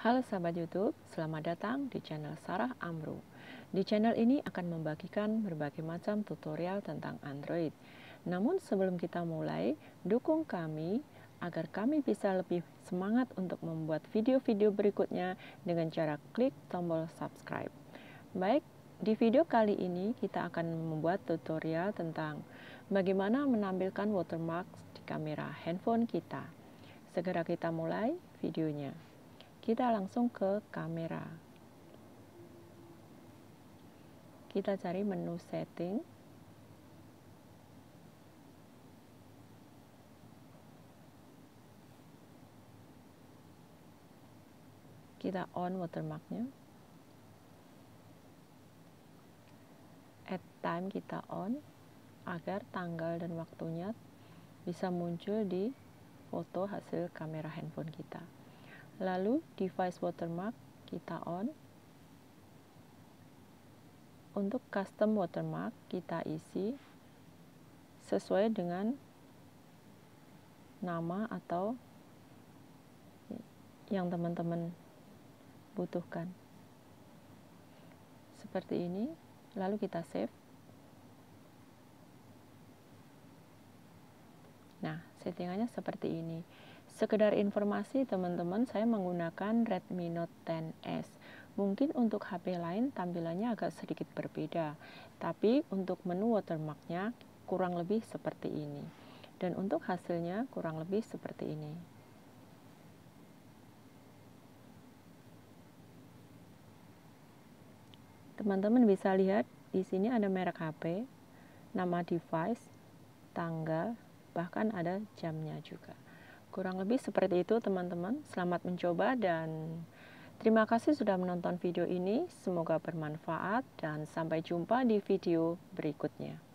Halo sahabat YouTube, selamat datang di channel Sarah Amru. Di channel ini akan membagikan berbagai macam tutorial tentang Android. Namun sebelum kita mulai, dukung kami agar kami bisa lebih semangat untuk membuat video-video berikutnya dengan cara klik tombol subscribe. Baik, di video kali ini kita akan membuat tutorial tentang bagaimana menampilkan watermark di kamera handphone kita. Segera kita mulai videonya. Kita langsung ke kamera. Kita cari menu setting. Kita on watermarknya. Add time kita on agar tanggal dan waktunya bisa muncul di foto hasil kamera handphone kita. Lalu device watermark kita on. Untuk custom watermark kita isi sesuai dengan nama atau yang teman-teman butuhkan. Seperti ini, lalu kita save. Nah, settingannya seperti ini sekedar informasi teman-teman saya menggunakan Redmi Note 10s mungkin untuk HP lain tampilannya agak sedikit berbeda tapi untuk menu watermarknya kurang lebih seperti ini dan untuk hasilnya kurang lebih seperti ini teman-teman bisa lihat di sini ada merek HP nama device tanggal bahkan ada jamnya juga. Kurang lebih seperti itu teman-teman. Selamat mencoba dan terima kasih sudah menonton video ini. Semoga bermanfaat dan sampai jumpa di video berikutnya.